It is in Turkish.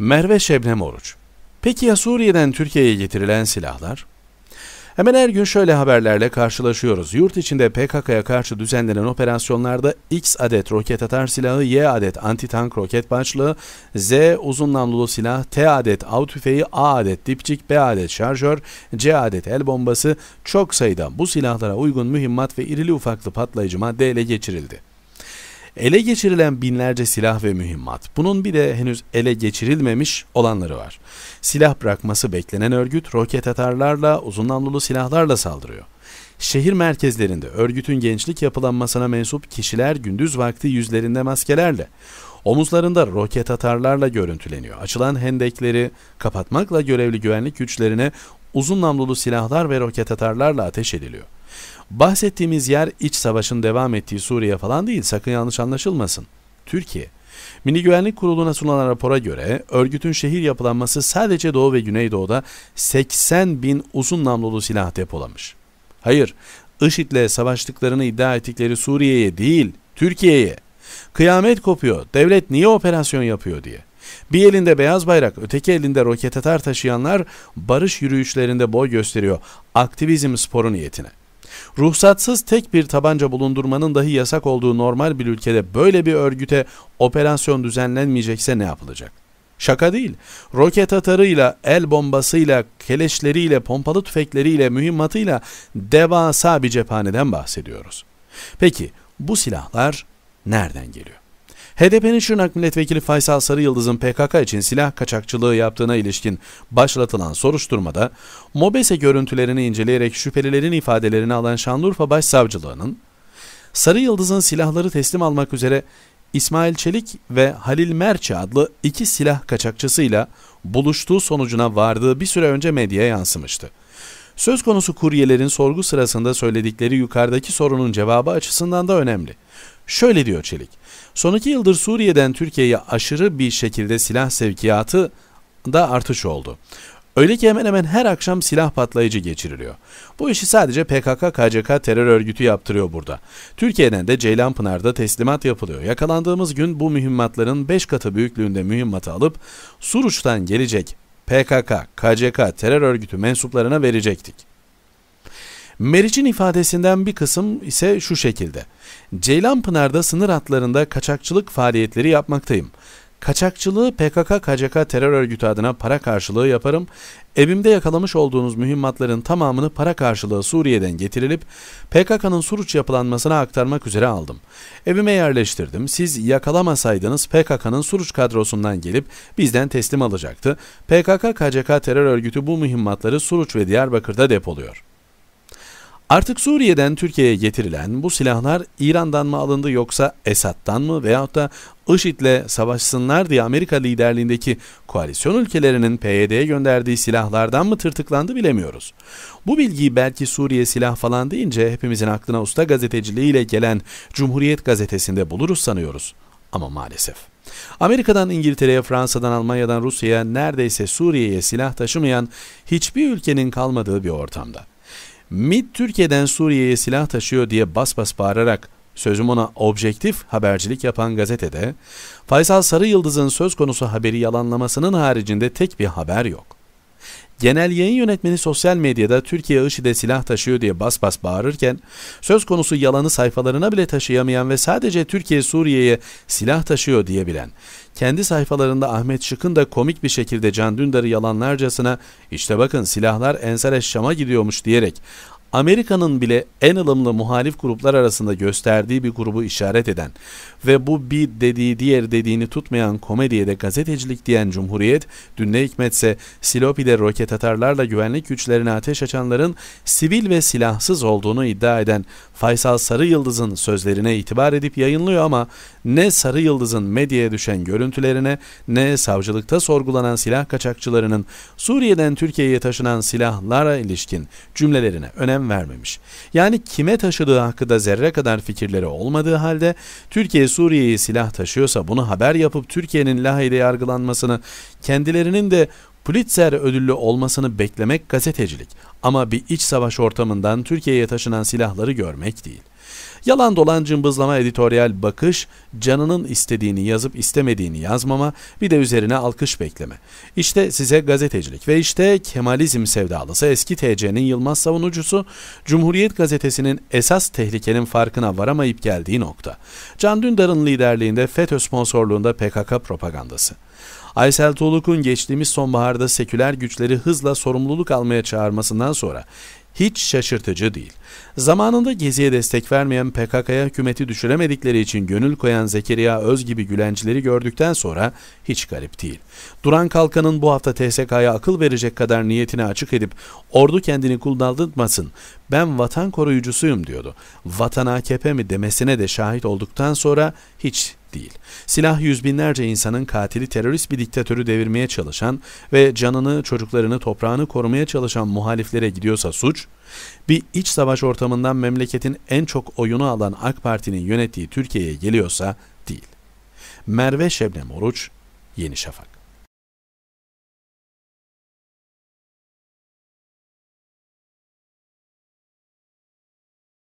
Merve Şebnem Oruç. Peki ya Suriye'den Türkiye'ye getirilen silahlar? Hemen her gün şöyle haberlerle karşılaşıyoruz. Yurt içinde PKK'ya karşı düzenlenen operasyonlarda X adet roket atar silahı, Y adet antitank roket başlığı, Z uzun namlulu silah, T adet av tüfeği, A adet dipçik, B adet şarjör, C adet el bombası çok sayıda bu silahlara uygun mühimmat ve irili ufaklı patlayıcı madde ele geçirildi. Ele geçirilen binlerce silah ve mühimmat. Bunun bir de henüz ele geçirilmemiş olanları var. Silah bırakması beklenen örgüt roket atarlarla, uzun namlulu silahlarla saldırıyor. Şehir merkezlerinde örgütün gençlik yapılanmasına mensup kişiler gündüz vakti yüzlerinde maskelerle, omuzlarında roket atarlarla görüntüleniyor. Açılan hendekleri kapatmakla görevli güvenlik güçlerine uzun namlulu silahlar ve roket atarlarla ateş ediliyor. Bahsettiğimiz yer iç savaşın devam ettiği Suriye falan değil sakın yanlış anlaşılmasın. Türkiye. Milli Güvenlik Kurulu'na sunulan rapora göre örgütün şehir yapılanması sadece Doğu ve Güneydoğu'da 80 bin uzun namlulu silah depolamış. Hayır, IŞİD'le savaştıklarını iddia ettikleri Suriye'ye değil, Türkiye'ye. Kıyamet kopuyor, devlet niye operasyon yapıyor diye. Bir elinde beyaz bayrak, öteki elinde roket atar taşıyanlar barış yürüyüşlerinde boy gösteriyor aktivizm sporu niyetine. Ruhsatsız tek bir tabanca bulundurmanın dahi yasak olduğu normal bir ülkede böyle bir örgüte operasyon düzenlenmeyecekse ne yapılacak? Şaka değil. Roket atarıyla, el bombasıyla, keleşleriyle, pompalı tüfekleriyle, mühimmatıyla devasa bir cephaneden bahsediyoruz. Peki bu silahlar nereden geliyor? HDP'nin Şırnak Milletvekili Faysal Sarıyıldız'ın PKK için silah kaçakçılığı yaptığına ilişkin başlatılan soruşturmada MOBESE görüntülerini inceleyerek şüphelilerin ifadelerini alan Şanlıurfa Başsavcılığı'nın Sarıyıldız'ın silahları teslim almak üzere İsmail Çelik ve Halil Merçi adlı iki silah kaçakçısıyla buluştuğu sonucuna vardığı bir süre önce medyaya yansımıştı. Söz konusu kuryelerin sorgu sırasında söyledikleri yukarıdaki sorunun cevabı açısından da önemli. Şöyle diyor Çelik, Son iki yıldır Suriye'den Türkiye'ye aşırı bir şekilde silah sevkiyatı da artış oldu. Öyle ki hemen hemen her akşam silah patlayıcı geçiriliyor. Bu işi sadece PKK-KCK terör örgütü yaptırıyor burada. Türkiye'den de Ceylanpınar'da teslimat yapılıyor. Yakalandığımız gün bu mühimmatların 5 katı büyüklüğünde mühimmatı alıp Suruç'tan gelecek PKK, KCK terör örgütü mensuplarına verecektik. Meriç'in ifadesinden bir kısım ise şu şekilde. Ceylanpınar'da sınır hatlarında kaçakçılık faaliyetleri yapmaktayım. Kaçakçılığı PKK-KCK terör örgütü adına para karşılığı yaparım. Evimde yakalamış olduğunuz mühimmatların tamamını para karşılığı Suriye'den getirilip PKK'nın Suruç yapılanmasına aktarmak üzere aldım. Evime yerleştirdim. Siz yakalamasaydınız PKK'nın Suruç kadrosundan gelip bizden teslim alacaktı. PKK-KCK terör örgütü bu mühimmatları Suruç ve Diyarbakır'da depoluyor.'' Artık Suriye'den Türkiye'ye getirilen bu silahlar İran'dan mı alındı yoksa Esad'dan mı veyahut da IŞİD'le savaşsınlar diye Amerika liderliğindeki koalisyon ülkelerinin PYD'ye gönderdiği silahlardan mı tırtıklandı bilemiyoruz. Bu bilgiyi belki Suriye silah falan deyince hepimizin aklına usta gazeteciliğiyle gelen Cumhuriyet gazetesinde buluruz sanıyoruz. Ama maalesef. Amerika'dan İngiltere'ye, Fransa'dan Almanya'dan Rusya'ya neredeyse Suriye'ye silah taşımayan hiçbir ülkenin kalmadığı bir ortamda. MİT Türkiye'den Suriye'ye silah taşıyor diye bas bas bağırarak sözüm ona objektif habercilik yapan gazetede Faysal Sarı Yıldız'ın söz konusu haberi yalanlamasının haricinde tek bir haber yok. Genel yayın yönetmeni sosyal medyada Türkiye IŞİD'e silah taşıyor diye bas bas bağırırken, söz konusu yalanı sayfalarına bile taşıyamayan ve sadece Türkiye Suriye'ye silah taşıyor diyebilen, kendi sayfalarında Ahmet Şık'ın da komik bir şekilde Can Dündar'ı yalanlarcasına işte bakın silahlar Ensar Şama gidiyormuş diyerek Amerika'nın bile en ılımlı muhalif gruplar arasında gösterdiği bir grubu işaret eden ve bu bir dediği diğer dediğini tutmayan komediye de gazetecilik diyen Cumhuriyet, dün ne hikmetse Silopi'de roket atarlarla güvenlik güçlerine ateş açanların sivil ve silahsız olduğunu iddia eden Faysal Sarı Yıldız'ın sözlerine itibar edip yayınlıyor ama ne Sarı Yıldız'ın medyaya düşen görüntülerine ne savcılıkta sorgulanan silah kaçakçılarının Suriye'den Türkiye'ye taşınan silahlara ilişkin cümlelerine önem önem vermemiş. Yani kime taşıdığı hakkında zerre kadar fikirleri olmadığı halde Türkiye Suriye'ye silah taşıyorsa bunu haber yapıp Türkiye'nin Lahey'de yargılanmasını kendilerinin de Pulitzer ödüllü olmasını beklemek gazetecilik ama bir iç savaş ortamından Türkiye'ye taşınan silahları görmek değil. Yalan dolan cımbızlama editoryal bakış, canının istediğini yazıp istemediğini yazmama, bir de üzerine alkış bekleme. İşte size gazetecilik ve işte Kemalizm sevdalısı eski TC'nin Yılmaz savunucusu, Cumhuriyet Gazetesi'nin esas tehlikenin farkına varamayıp geldiği nokta. Can Dündar'ın liderliğinde FETÖ sponsorluğunda PKK propagandası. Aysel Tuğluk'un geçtiğimiz sonbaharda seküler güçleri hızla sorumluluk almaya çağırmasından sonra hiç şaşırtıcı değil. Zamanında Gezi'ye destek vermeyen PKK'ya hükümeti düşüremedikleri için gönül koyan Zekeriya Öz gibi gülencileri gördükten sonra hiç garip değil. Duran Kalkan'ın bu hafta TSK'ya akıl verecek kadar niyetini açık edip ordu kendini kullandırmasın ben vatan koruyucusuyum diyordu. Vatan AKP mi demesine de şahit olduktan sonra hiç değil. Silah yüz binlerce insanın katili terörist bir diktatörü devirmeye çalışan ve canını, çocuklarını, toprağını korumaya çalışan muhaliflere gidiyorsa suç, bir iç savaş ortamından memleketin en çok oyunu alan AK Parti'nin yönettiği Türkiye'ye geliyorsa değil. Merve Şebnem Oruç, Yeni Şafak